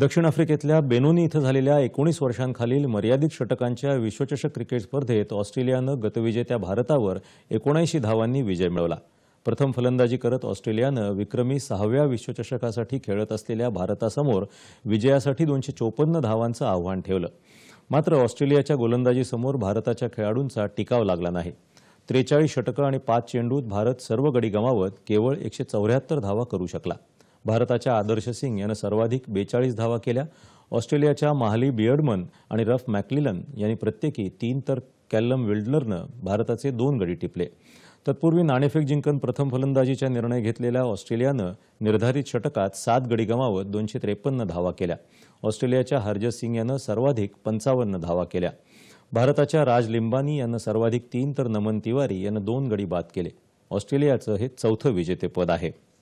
दक्षिण आफ्रिकेतल्या बेनोनी इथं झालेल्या एकोणीस वर्षांखालील मर्यादित षटकांच्या विश्वचषक क्रिकेट स्पर्धेत ऑस्ट्रेलियानं गतविजेत्या भारतावर एकोणऐंशी धावांनी विजय मिळवला प्रथम फलंदाजी करत ऑस्ट्रेलियानं विक्रमी सहाव्या विश्वचषकासाठी खेळत असलेल्या भारतासमोर विजयासाठी दोनशे चोपन्न धावांचं आव्हान ठेवलं मात्र ऑस्ट्रेलियाच्या गोलंदाजीसमोर भारताच्या खेळाडूंचा टिकाव लागला नाही त्रेचाळीस षटकं आणि पाच चेंडूत भारत सर्व गडी गमावत केवळ एकशे चौऱ्याहत्तर धावा करू शकला भारताच्या आदर्श सिंग यानं सर्वाधिक बेचाळीस धावा केल्या ऑस्ट्रेलियाच्या महाली बियर्डमन आणि रफ मॅकलिलन यांनी प्रत्येकी तीन तर कॅल्लम विल्डलरनं भारताचे दोन गडी टिपले तत्पूर्वी नाणेफेक जिंकन प्रथम फलंदाजीचा निर्णय घेतलेल्या ऑस्ट्रेलियानं निर्धारित षटकात सात गडी गमावत दोनशे त्रेपन्न धावा केल्या ऑस्ट्रेलियाच्या हरजत सिंग यानं सर्वाधिक पंचावन्न धावा केल्या भारताच्या राज लिंबानी यानं सर्वाधिक तीन तर नमन तिवारी यानं दोन गडी बाद केले ऑस्ट्रेलियाचं हे चौथं विजेतेपद आहे